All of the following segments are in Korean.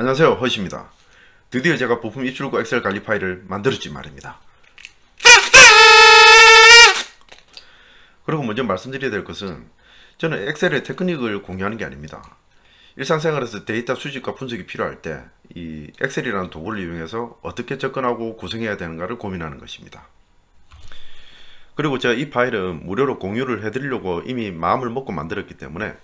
안녕하세요 허이입니다 드디어 제가 부품 입출구 엑셀 관리 파일을 만들었지 말입니다 그리고 먼저 말씀드려야 될 것은 저는 엑셀의 테크닉을 공유하는 게 아닙니다 일상생활에서 데이터 수집과 분석이 필요할 때 이 엑셀이라는 도구를 이용해서 어떻게 접근하고 구성해야 되는가를 고민하는 것입니다 그리고 제가 이 파일은 무료로 공유를 해드리려고 이미 마음을 먹고 만들었기 때문에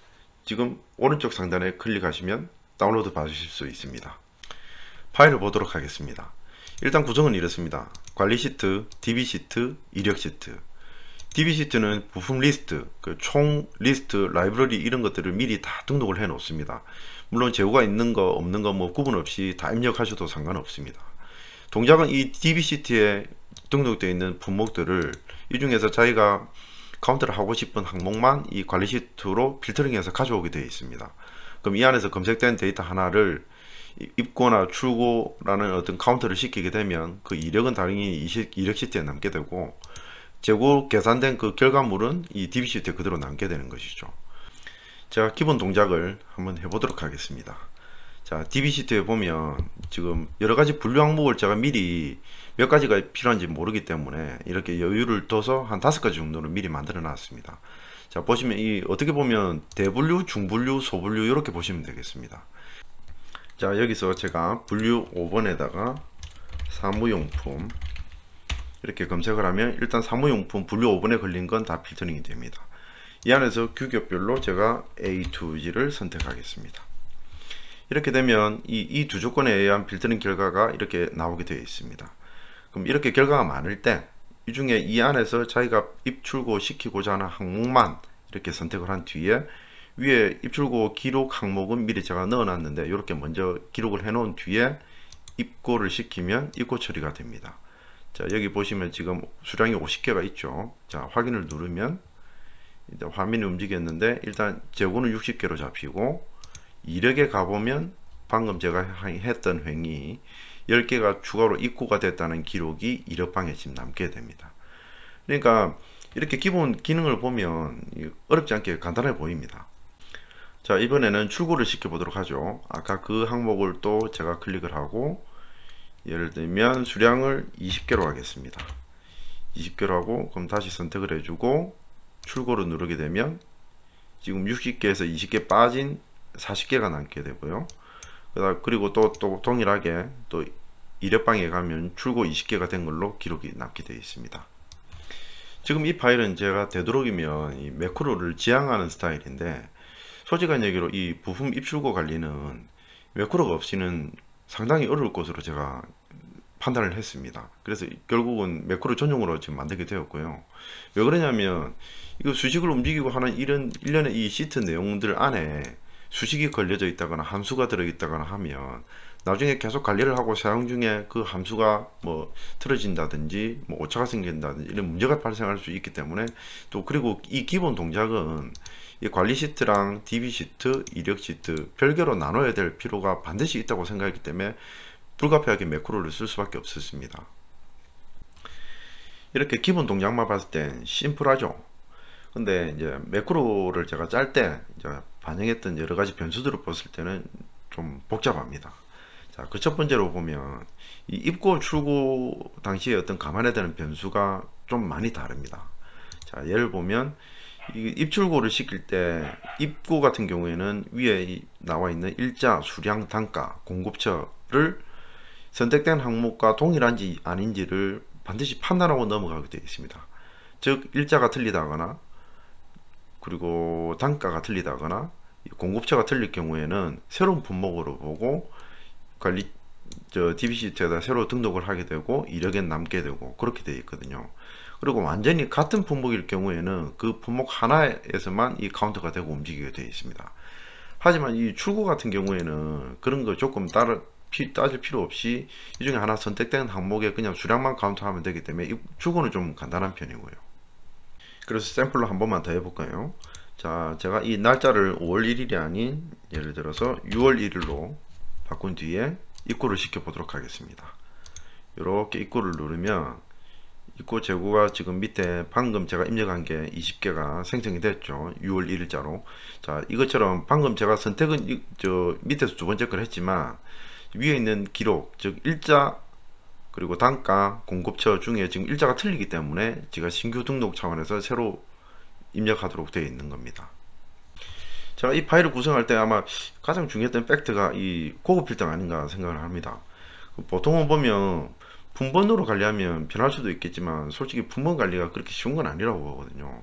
지금 오른쪽 상단에 클릭하시면 다운로드 받으실 수 있습니다. 파일을 보도록 하겠습니다. 일단 구성은 이렇습니다. 관리 시트, DB 시트, 이력 시트 DB 시트는 부품 리스트, 그 총 리스트, 라이브러리 이런 것들을 미리 다 등록을 해 놓습니다. 물론 재고가 있는 거 없는 거 뭐 구분 없이 다 입력하셔도 상관없습니다. 동작은 이 DB 시트에 등록되어 있는 품목들을 이 중에서 자기가 카운트를 하고 싶은 항목만 이 관리 시트로 필터링해서 가져오게 되어 있습니다. 그럼 이 안에서 검색된 데이터 하나를 입고나 출고라는 어떤 카운터를 시키게 되면 그 이력은 당연히 이력 시트에 남게 되고 재고 계산된 그 결과물은 이 DB 시트에 그대로 남게 되는 것이죠. 제 기본 동작을 한번 해보도록 하겠습니다. 자, DB 시트에 보면 지금 여러 가지 분류 항목을 제가 미리 몇 가지가 필요한지 모르기 때문에 이렇게 여유를 둬서 한 다섯 가지 정도는 미리 만들어 놨습니다. 자 보시면 이 어떻게 보면 대분류 중분류 소분류 이렇게 보시면 되겠습니다 자 여기서 제가 분류 5번에다가 사무용품 이렇게 검색을 하면 일단 사무용품 분류 5번에 걸린 건 다 필터링이 됩니다 이 안에서 규격별로 제가 A2G를 선택하겠습니다 이렇게 되면 이두 이 조건에 의한 필터링 결과가 이렇게 나오게 되어 있습니다 그럼 이렇게 결과가 많을 때이 중에 이 안에서 자기가 입출고 시키고자 하는 항목만 이렇게 선택을 한 뒤에 위에 입출고 기록 항목은 미리 제가 넣어놨는데 이렇게 먼저 기록을 해놓은 뒤에 입고를 시키면 입고 처리가 됩니다. 자 여기 보시면 지금 수량이 50개가 있죠. 자 확인을 누르면 일단 화면이 움직였는데 일단 재고는 60개로 잡히고 이력에 가보면 방금 제가 했던 행위 10개가 추가로 입고가 됐다는 기록이 이력방에 지금 남게 됩니다. 그러니까 이렇게 기본 기능을 보면 어렵지 않게 간단해 보입니다. 자 이번에는 출고를 시켜보도록 하죠. 아까 그 항목을 또 제가 클릭을 하고 예를 들면 수량을 20개로 하겠습니다. 20개로 하고 그럼 다시 선택을 해주고 출고를 누르게 되면 지금 60개에서 20개 빠진 40개가 남게 되고요. 그다 그리고 또 또 동일하게 또 이력방에 가면 출고 20개가 된 걸로 기록이 남게 되어 있습니다. 지금 이 파일은 제가 되도록이면 이 매크로를 지향하는 스타일인데 솔직한 얘기로 이 부품 입출고 관리는 매크로가 없이는 상당히 어려울 것으로 제가 판단을 했습니다. 그래서 결국은 매크로 전용으로 지금 만들게 되었고요. 왜 그러냐면 이거 수직을 움직이고 하는 이런 일련의 이 시트 내용들 안에 수식이 걸려져 있다거나 함수가 들어있다거나 하면 나중에 계속 관리를 하고 사용 중에 그 함수가 뭐 틀어진다든지 뭐 오차가 생긴다든지 이런 문제가 발생할 수 있기 때문에 또 그리고 이 기본 동작은 이 관리 시트랑 DB 시트, 이력 시트 별개로 나눠야 될 필요가 반드시 있다고 생각했기 때문에 불가피하게 매크로를 쓸 수밖에 없었습니다. 이렇게 기본 동작만 봤을 땐 심플하죠. 근데 이제 매크로를 제가 짤 때 반영했던 여러 가지 변수들을 봤을 때는 좀 복잡합니다. 자, 그 첫 번째로 보면 이 입고 출고 당시에 어떤 감안해야 되는 변수가 좀 많이 다릅니다. 자, 예를 보면 이 입출고를 시킬 때 입고 같은 경우에는 위에 나와 있는 일자, 수량, 단가, 공급처를 선택된 항목과 동일한지 아닌지를 반드시 판단하고 넘어가게 되어 있습니다. 즉 일자가 틀리다거나 그리고 단가가 틀리다거나 공급처가 틀릴 경우에는 새로운 품목으로 보고 관리 저 DBCT에다 새로 등록을 하게 되고 이력엔 남게 되고 그렇게 되어 있거든요. 그리고 완전히 같은 품목일 경우에는 그 품목 하나에서만 이카운터가 되고 움직이게 되어 있습니다. 하지만 이 출고 같은 경우에는 그런 거 조금 따를 피, 따질 필요 없이 이 중에 하나 선택된 항목에 그냥 수량만 카운트하면 되기 때문에 이 출고는 좀 간단한 편이고요. 그래서 샘플로 한 번만 더 해볼까요? 자, 제가 이 날짜를 5월 1일이 아닌 예를 들어서 6월 1일로 바꾼 뒤에 입고를 시켜보도록 하겠습니다. 이렇게 입고를 누르면 입고 재고가 지금 밑에 방금 제가 입력한 게 20개가 생성이 됐죠. 6월 1일자로. 자, 이것처럼 방금 제가 선택은 저 밑에서 두 번째 걸 했지만 위에 있는 기록, 즉 일자 그리고 단가 공급처 중에 지금 일자가 틀리기 때문에 제가 신규 등록 차원에서 새로 입력하도록 되어 있는 겁니다. 제가 이 파일을 구성할 때 아마 가장 중요했던 팩트가 이 고급 필터 아닌가 생각을 합니다. 그 보통은 보면 분번으로 관리하면 변할 수도 있겠지만 솔직히 분번 관리가 그렇게 쉬운 건 아니라고 보거든요.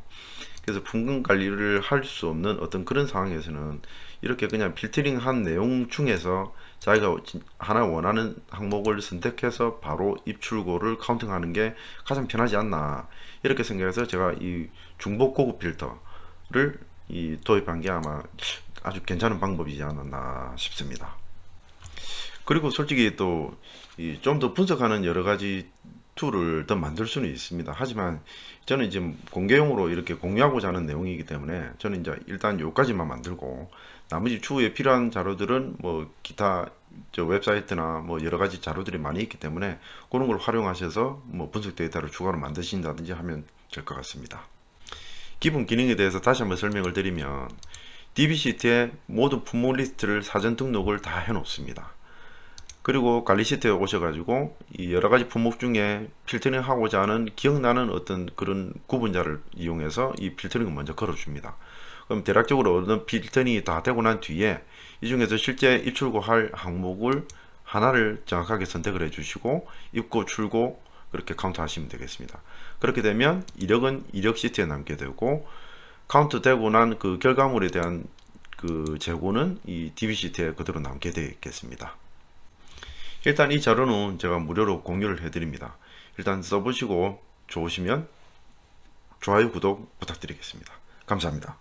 그래서 풍금 관리를 할 수 없는 어떤 그런 상황에서는 이렇게 그냥 필터링 한 내용 중에서 자기가 하나 원하는 항목을 선택해서 바로 입출고를 카운팅하는 게 가장 편하지 않나 이렇게 생각해서 제가 이 중복 고급 필터를 이 도입한 게 아마 아주 괜찮은 방법이지 않았나 싶습니다. 그리고 솔직히 또 좀 더 분석하는 여러 가지 툴을 더 만들 수는 있습니다. 하지만 저는 이제 공개용으로 이렇게 공유하고자 하는 내용이기 때문에 저는 이제 일단 요까지만 만들고 나머지 추후에 필요한 자료들은 뭐 기타 저 웹사이트나 뭐 여러 가지 자료들이 많이 있기 때문에 그런 걸 활용하셔서 뭐 분석 데이터를 추가로 만드신다든지 하면 될 것 같습니다. 기본 기능에 대해서 다시 한번 설명을 드리면 DBCT의 모든 품목 리스트를 사전 등록을 다 해놓습니다. 그리고 관리시트에 오셔가지고 여러가지 품목 중에 필터링 하고자 하는 기억나는 어떤 그런 구분자를 이용해서 이 필터링을 먼저 걸어줍니다. 그럼 대략적으로 어떤 필터링이 다 되고 난 뒤에 이 중에서 실제 입출고 할 항목을 하나를 정확하게 선택을 해주시고 입고 출고 그렇게 카운트 하시면 되겠습니다. 그렇게 되면 이력은 이력 시트에 남게 되고 카운트 되고 난 그 결과물에 대한 그 재고는 이 DB 시트에 그대로 남게 되겠습니다. 일단 이 자료는 제가 무료로 공유를 해드립니다. 일단 써보시고 좋으시면 좋아요 구독 부탁드리겠습니다. 감사합니다.